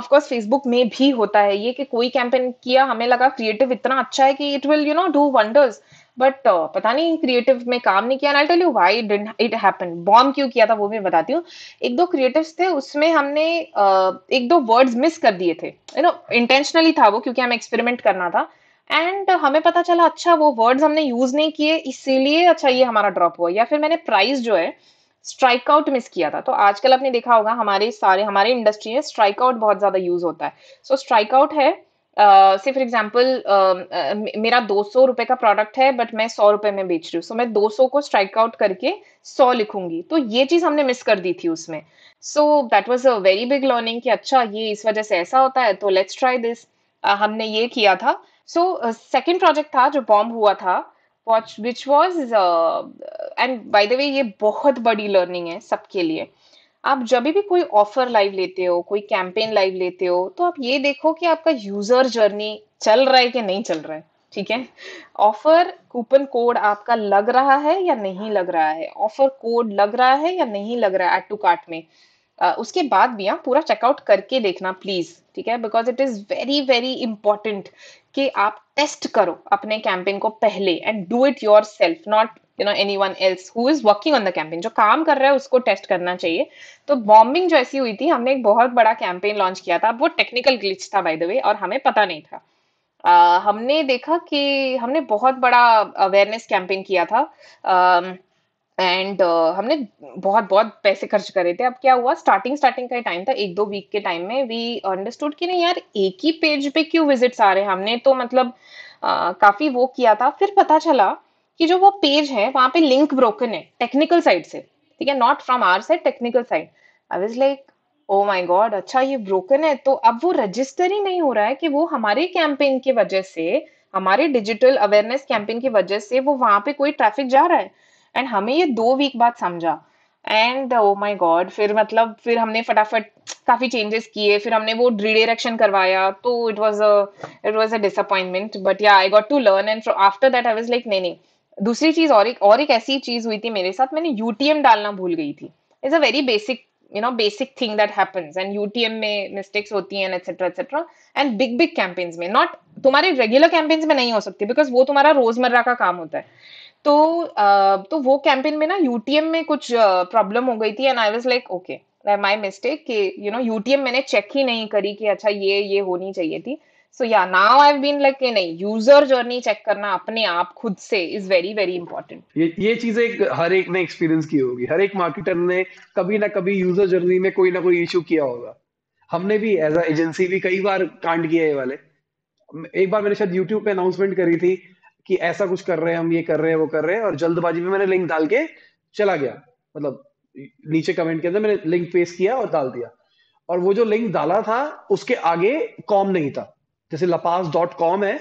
ऑफकोर्स फेसबुक में भी होता है ये कि कोई कैंपेन किया हमें लगा क्रिएटिव इतना अच्छा है कि it will you know do wonders but uh, पता नहीं क्रिएटिव में काम नहीं किया tell you why it happen bomb क्यों किया था वो मैं बताती हूँ एक दो क्रिएटिव्स थे उसमें हमने uh, एक दो वर्ड्स मिस कर दिए थे यू नो इंटेंशनली था वो क्योंकि हमें एक्सपेरिमेंट करना था एंड हमें पता चला अच्छा वो वर्ड्स हमने यूज नहीं किए इसीलिए अच्छा ये हमारा ड्रॉप हुआ या फिर मैंने प्राइस जो है स्ट्राइक आउट मिस किया था तो आजकल आपने देखा होगा हमारे सारे हमारे इंडस्ट्री में स्ट्राइक आउट बहुत ज्यादा यूज होता है सो स्ट्राइक आउट है से फॉर एग्जाम्पल मेरा दो सौ रुपए का प्रोडक्ट है बट मैं सौ रुपए में बेच रही हूँ सो so, मैं दो सौ को स्ट्राइक आउट करके सौ लिखूंगी तो ये चीज हमने मिस कर दी थी उसमें so that was a very big learning कि अच्छा ये इस वजह से ऐसा होता है तो लेट्स ट्राई दिस हमने ये किया था सो सेकेंड प्रोजेक्ट था जो बॉम्ब हुआ था watch which was and by the way ये बहुत बड़ी लर्निंग है सबके लिए आप जब भी कोई ऑफर लाइव लेते हो कोई कैंपेन लाइव लेते हो तो आप ये देखो कि आपका यूजर जर्नी चल रहा है कि नहीं चल रहा है ठीक है ऑफर कूपन कोड आपका लग रहा है या नहीं लग रहा है ऑफर कोड लग रहा है या नहीं लग रहा है एड टू कार्ट में Uh, उसके बाद भी आप पूरा चेकआउट करके देखना प्लीज ठीक है because it is very very important कि आप टेस्ट करो अपने कैंपेन को पहले and do it yourself not you know anyone else who is working on the campaign जो काम कर रहा है उसको टेस्ट करना चाहिए तो बॉम्बिंग जो ऐसी हुई थी हमने एक बहुत बड़ा कैंपेन लॉन्च किया था वो टेक्निकल ग्लिच था बाय द वे और हमें पता नहीं था uh, हमने देखा कि हमने बहुत बड़ा अवेयरनेस कैंपेन किया था uh, एंड uh, हमने बहुत बहुत पैसे खर्च करे थे अब क्या हुआ स्टार्टिंग स्टार्टिंग का टाइम था एक दो वीक के टाइम में वी अंडरस्टूड कि नहीं यार एक ही पेज पे क्यों विजिट्स आ रहे हैं हमने तो मतलब uh, काफी वो किया था फिर पता चला कि जो वो पेज है वहाँ पे लिंक ब्रोकन है टेक्निकल साइड से ठीक है not from our side technical side I was like oh my God अच्छा ये ब्रोकन है तो अब वो रजिस्टर ही नहीं हो रहा है कि वो हमारे कैंपेन की वजह से हमारे डिजिटल अवेयरनेस कैंपेन की वजह से वो वहां पे कोई ट्रैफिक जा रहा है एंड हमें ये दो वीक बाद समझा एंड ओ माय गॉड फिर मतलब फिर हमने फटाफट काफ़ी चेंजेस किए फिर हमने वो रिडायरेक्शन करवाया तो it was a it was a disappointment but या I got to learn and after that I was like नहीं नहीं दूसरी चीज़ और एक और एक ऐसी चीज़ हुई थी मेरे साथ मैंने यूटीएम डालना भूल गई थी it's a very basic you know basic thing that happens and UTM में मिस्टेक्स होती हैं etcetera etcetera and big big campaigns में नॉट तुम्हारे रेगुलर कैंपेन्स में नहीं हो सकती बिकॉज वो तुम्हारा रोजमर्रा का काम होता है तो uh, तो वो कैंपेन में ना यूटीएम में कुछ प्रॉब्लम uh, हो गई थी and I was like okay my mistake कि यू नो यूटीएम मैंने चेक ही नहीं करी कि अच्छा ये ये होनी चाहिए थी सो या नाउ आई बीन लाइक कि नहीं यूजर जर्नी चेक करना अपने आप खुद से इज वेरी वेरी इंपॉर्टेंट ये ये चीजें हर एक ने एक्सपीरियंस की होगी हर एक मार्केटर ने कभी ना कभी यूजर जर्नी में कोई ना कोई इशू किया होगा हमने भी एज अ एजेंसी भी कई बार कांड किया है वाले एक बार मैंने शायद यूट्यूब पे अनाउंसमेंट करी थी कि ऐसा कुछ कर रहे हैं हम ये कर रहे हैं वो कर रहे हैं और जल्दबाजी में मैंने लिंक डाल के चला गया मतलब नीचे कमेंट के अंदर मैंने लिंक पेस्ट किया और डाल दिया और वो जो लिंक डाला था उसके आगे कॉम नहीं था जैसे लपास डॉट कॉम है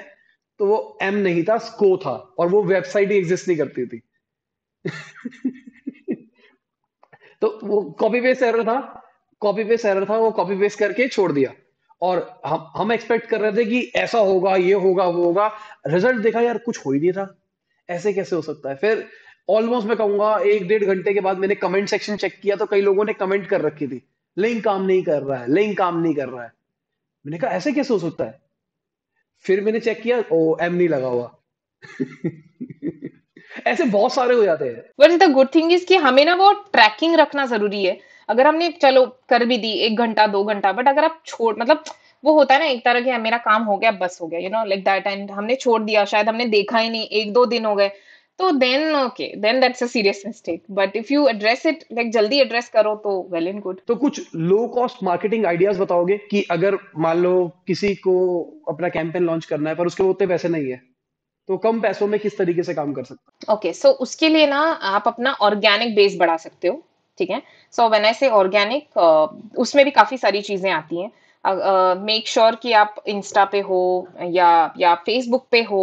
तो वो एम नहीं था स्को था और वो वेबसाइट ही एग्जिस्ट नहीं करती थी तो वो कॉपी पेस्ट एरर था कॉपी पेस्ट एरर था वो कॉपी पेस्ट करके छोड़ दिया और हम हम एक्सपेक्ट कर रहे थे कि ऐसा होगा ये होगा वो होगा रिजल्ट देखा यार कुछ हो ही नहीं था ऐसे कैसे हो सकता है फिर ऑलमोस्ट मैं कहूंगा एक डेढ़ घंटे के बाद मैंने कमेंट सेक्शन चेक किया तो कई लोगों ने कमेंट कर रखी थी लिंक काम नहीं कर रहा है लिंक काम नहीं कर रहा है मैंने कहा ऐसे कैसे हो सकता है फिर मैंने चेक किया ओ एम नहीं लगा हुआ ऐसे बहुत सारे हो जाते हैं but the good thing is कि हमें ना वो ट्रैकिंग रखना जरूरी है अगर हमने चलो कर भी दी एक घंटा दो घंटा बट अगर आप छोड़ मतलब वो होता है ना एक तरह के हाँ, मेरा काम हो गया बस हो गया you know like that and हमने छोड़ दिया शायद हमने देखा ही नहीं एक दो दिन हो गए तो then okay then that's a serious mistake but if you address it like जल्दी एड्रेस करो तो वेल एंड गुड तो कुछ लो कॉस्ट मार्केटिंग आइडियाज बताओगे कि अगर मान लो किसी को अपना कैंपेन लॉन्च करना है पर उसके होते पैसे नहीं है तो कम पैसों में किस तरीके से काम कर सकते हो ओके सो उसके लिए ना आप अपना ऑर्गेनिक बेस बढ़ा सकते हो ठीक है सो वेन आई से ऑर्गेनिक उसमें भी काफ़ी सारी चीज़ें आती हैं मेक श्योर sure कि आप इंस्टा पे हो या या फेसबुक पे हो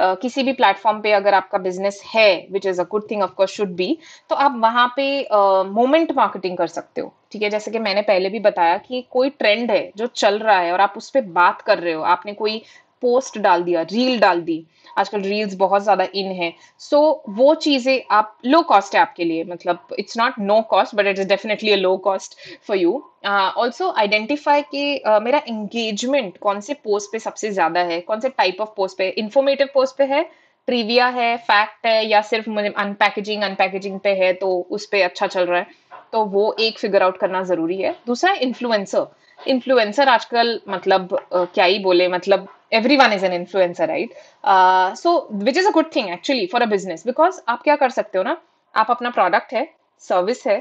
uh, किसी भी प्लेटफॉर्म पे अगर आपका बिजनेस है which is a good thing of course should be तो आप वहाँ पे मोमेंट uh, मार्केटिंग कर सकते हो ठीक है जैसे कि मैंने पहले भी बताया कि कोई ट्रेंड है जो चल रहा है और आप उस पर बात कर रहे हो आपने कोई पोस्ट डाल दिया रील डाल दी आजकल रील्स बहुत ज़्यादा इन है सो so, वो चीज़ें आप लो कॉस्ट है आपके लिए मतलब it's not no cost but it is definitely a low cost for you also identify कि uh, मेरा एंगेजमेंट कौन से पोस्ट पे सबसे ज़्यादा है कौन से टाइप ऑफ पोस्ट पे इन्फॉर्मेटिव पोस्ट पे है ट्रीविया है फैक्ट है या सिर्फ अनपैकेजिंग अनपैकेजिंग पे है तो उस पर अच्छा चल रहा है तो वो एक फिगर आउट करना ज़रूरी है दूसरा इन्फ्लुएंसर इन्फ्लुएंसर आजकल मतलब uh, क्या ही बोले मतलब everyone is an influencer right uh, so which is a good thing actually for a business आप क्या कर सकते हो ना आप अपना प्रोडक्ट है सर्विस है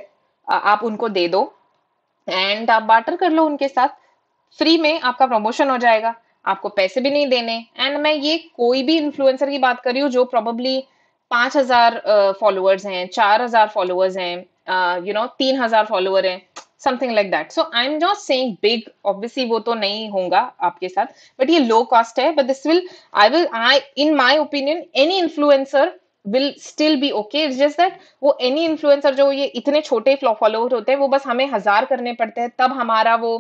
uh, आप उनको दे दो एंड आप बाटर कर लो उनके साथ फ्री में आपका प्रमोशन हो जाएगा आपको पैसे भी नहीं देने एंड मैं ये कोई भी इन्फ्लुएंसर की बात कर रही हूँ जो प्रोबेबली पांच हजार फॉलोअर्स uh, हैं चार हजार फॉलोअर्स हैं यू uh, नो तीन हजार फॉलोअर हैं something like that so I am not saying big obviously वो तो नहीं होगा आपके साथ बट ये लो कॉस्ट है but this will I will I in my opinion any influencer will still be okay it's just that वो एनी इन्फ्लुएंसर जो ये इतने छोटे फॉलोअर होते हैं वो बस हमें हजार करने पड़ते हैं तब हमारा वो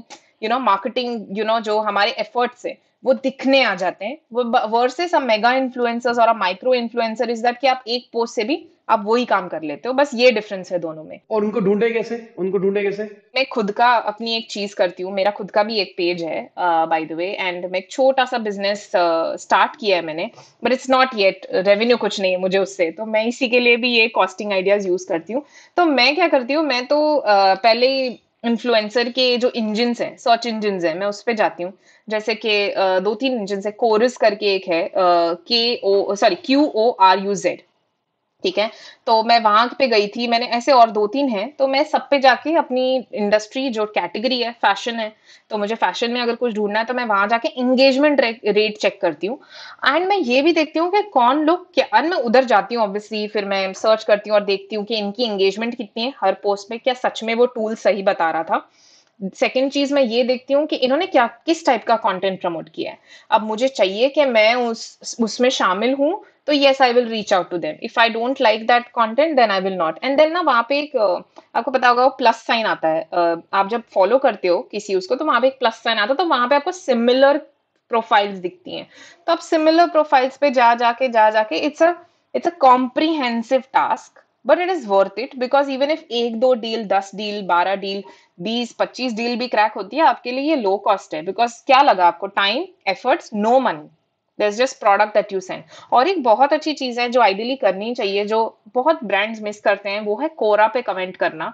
you know marketing you know जो हमारे एफर्ट्स से वो दिखने आ जाते हैं वो वर्सेस अ मेगा इन्फ्लुएंसर्स और a micro influencer is that कि आप एक पोस्ट से भी आप वही काम कर लेते हो बस ये डिफरेंस है दोनों में और उनको ढूंढे कैसे उनको ढूंढे कैसे मैं खुद का अपनी एक चीज करती हूँ मेरा खुद का भी एक पेज है बाय द वे एंड मैं छोटा सा बिजनेस स्टार्ट uh, किया है मैंने but it's not yet revenue कुछ नहीं है मुझे उससे तो मैं इसी के लिए भी ये कॉस्टिंग आइडियाज यूज करती हूँ तो मैं क्या करती हूँ मैं तो uh, पहले ही इन्फ्लुएंसर के जो इंजिन हैं सर्च इंजिन हैं मैं उस पर जाती हूँ जैसे कि uh, दो तीन इंजिन है कोरस करके एक है K O sorry Q O R U Z ठीक है तो मैं वहां पे गई थी मैंने ऐसे और दो तीन हैं तो मैं सब पे जाके अपनी इंडस्ट्री जो कैटेगरी है फैशन है तो मुझे फैशन में अगर कुछ ढूंढना है तो मैं वहां जाके इंगेजमेंट रेट चेक करती हूँ एंड मैं ये भी देखती हूँ कि कौन लोग क्या एंड मैं उधर जाती हूँ ऑब्वियसली फिर मैं सर्च करती हूँ और देखती हूँ कि इनकी इंगेजमेंट कितनी है हर पोस्ट में क्या सच में वो टूल सही बता रहा था सेकेंड चीज मैं ये देखती हूँ कि इन्होंने क्या किस टाइप का कंटेंट प्रमोट किया है अब मुझे चाहिए कि मैं उस उसमें शामिल हूँ तो yes I will reach out to them if I don't like that content then I will not and then ना वहाँ पे एक आपको पता होगा वो प्लस साइन आता है आप जब फॉलो करते हो किसी उसको तो वहाँ पे एक प्लस साइन आता है तो वहाँ पे आपको सिमिलर प्रोफाइल्स दिखती हैं तो आप सिमिलर प्रोफाइल्स पे जा जाके जा जाके it's a it's a comprehensive task but it is worth it because even if एक दो डील दस डील बारह डील बीस पच्चीस डील भी क्रैक होती है आपके लिए ये लो कॉस्ट है बिकॉज क्या लगा आपको टाइम एफर्ट्स नो मनी दस just product that you send और एक बहुत अच्छी चीज़ है जो आइडियली करनी चाहिए जो बहुत ब्रांड्स मिस करते हैं वो है कोरा पे कमेंट करना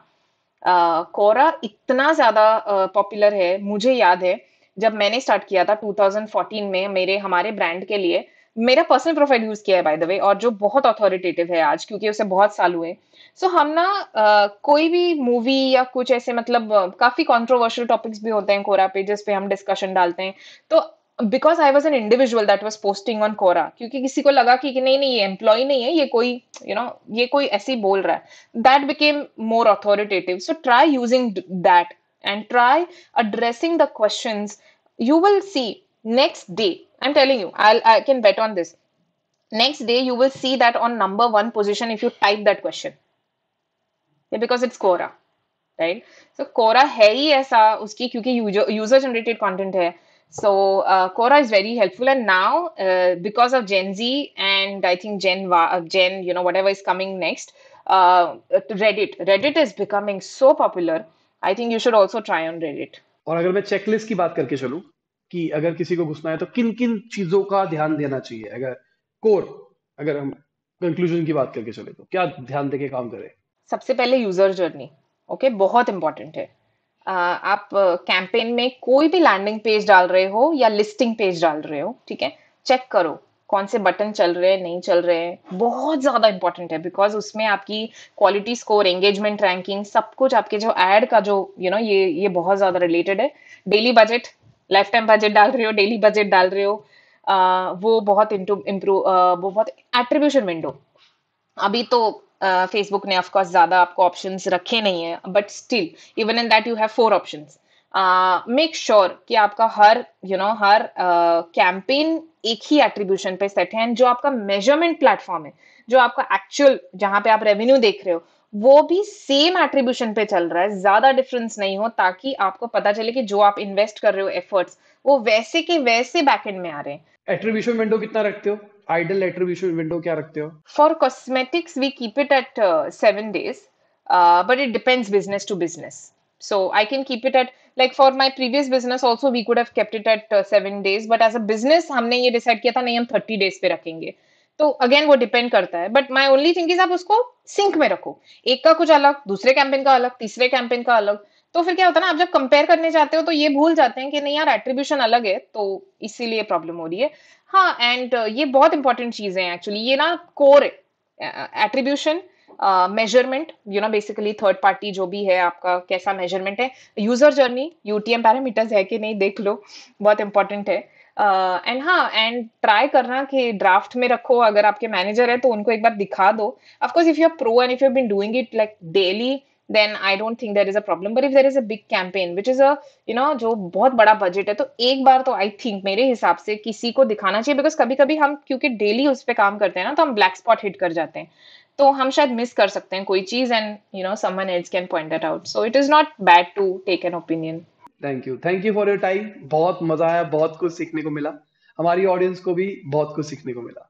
कोरा uh, इतना ज़्यादा पॉपुलर uh, है मुझे याद है जब मैंने स्टार्ट किया था 2014 में मेरे हमारे ब्रांड के लिए मेरा पर्सनल प्रोफाइल यूज़ किया है बाय द वे और जो बहुत अथॉरिटेटिव है आज क्योंकि उसे बहुत साल हुए सो so, हम ना uh, कोई भी मूवी या कुछ ऐसे मतलब uh, काफ़ी कॉन्ट्रोवर्शियल टॉपिक्स भी होते हैं कोरा पे जिस पे हम डिस्कशन डालते हैं तो because I was an individual that was posting on Quora क्योंकि किसी को लगा कि, नहीं नहीं ये एम्प्लॉय नहीं है ये कोई यू you नो know, ये कोई ऐसे बोल रहा है that became more authoritative so try using that and try addressing the question you will see next day I am telling you I I can bet on this next day you will see that on number one position if you type that question because it's Quora right so Quora है ही ऐसा उसकी क्योंकि यूजर जनरेटेड कॉन्टेंट है So uh, Quora is very helpful, and now uh, because of Gen Z and I think Gen uh, Gen, you know, whatever is coming next, uh, Reddit. Reddit is becoming so popular. I think you should also try on Reddit. और अगर मैं चेकलिस्ट की बात करके चलूं कि अगर किसी को घुसना है तो किन किन चीजों का ध्यान देना चाहिए अगर कोर अगर हम कंक्लूजन की बात करके चले तो क्या ध्यान देके काम करें सबसे पहले यूजर जर्नी ओके बहुत इंपॉर्टेंट है आप कैंपेन में कोई भी लैंडिंग पेज डाल रहे हो या लिस्टिंग पेज डाल रहे हो ठीक है चेक करो कौन से बटन चल रहे हैं नहीं चल रहे हैं बहुत ज़्यादा इंपॉर्टेंट है बिकॉज उसमें आपकी क्वालिटी स्कोर एंगेजमेंट रैंकिंग सब कुछ आपके जो एड का जो यू you नो know, ये ये बहुत ज़्यादा रिलेटेड है daily budget lifetime budget डाल रहे हो डेली बजट डाल रहे हो आ, वो बहुत इंटू इम्प्रूव वो बहुत एट्रीब्यूशन विंडो अभी तो फेसबुक uh, ने ऑफकोर्स ज़्यादा आपको ऑप्शन रखे नहीं है but still even in that you have four option make sure कि आपका हर यू you नो know, हर कैंपेन uh, एक ही एट्रीब्यूशन पे सेट है एंड जो आपका मेजरमेंट प्लेटफॉर्म है जो आपका एक्चुअल जहां पे आप रेवेन्यू देख रहे हो वो भी सेम एट्रीब्यूशन पे चल रहा है ज्यादा डिफरेंस नहीं हो ताकि आपको पता चले कि जो आप इन्वेस्ट कर रहे हो एफर्ट्स वो वैसे के वैसे बैकएंड में आ रहे हैं एट्रीब्यूशन विंडो कितना रखते हो आइडियल एट्रीब्यूशन विंडो क्या रखते हो for cosmetics we keep it at seven days but it depends business to business so I can keep it at like for my previous business also we could have kept it at seven days but as a business हमने ये डिसाइड किया था नहीं हम थर्टी डेज पे रखेंगे तो अगेन वो डिपेंड करता है but my only thing is आप उसको सिंक में रखो एक का कुछ अलग दूसरे कैंपेन का अलग तीसरे कैंपेन का अलग तो फिर क्या होता है ना आप जब कंपेयर करने जाते हो तो ये भूल जाते हैं कि नहीं यार एट्रीब्यूशन अलग है तो इसीलिए प्रॉब्लम हो रही है हाँ एंड uh, ये बहुत इंपॉर्टेंट चीज़ें हैं एक्चुअली ये ना core attribution measurement you know basically third party जो भी है आपका कैसा मेजरमेंट है यूजर जर्नी यूटीएम पैरामीटर्स है कि नहीं देख लो बहुत इंपॉर्टेंट है एंड uh, हाँ एंड ट्राई करना कि ड्राफ्ट में रखो अगर आपके मैनेजर है तो उनको एक बार दिखा दो of course if you are pro and if you been doing it like daily then I don't think there is a problem but if there is a big campaign which is a you know जो बहुत बड़ा बजट है तो एक बार तो आई थिंक मेरे हिसाब से किसी को दिखाना चाहिए बिकॉज कभी कभी हम क्योंकि डेली उस पर काम करते हैं ना तो हम ब्लैक स्पॉट हिट कर जाते हैं तो हम शायद मिस कर सकते हैं कोई चीज and you know someone else can point that out so it is not bad to take an opinion thank you thank you for your time बहुत मजा आया बहुत कुछ सीखने को मिला हमारी ऑडियंस को भी बहुत कुछ सीखने को मिला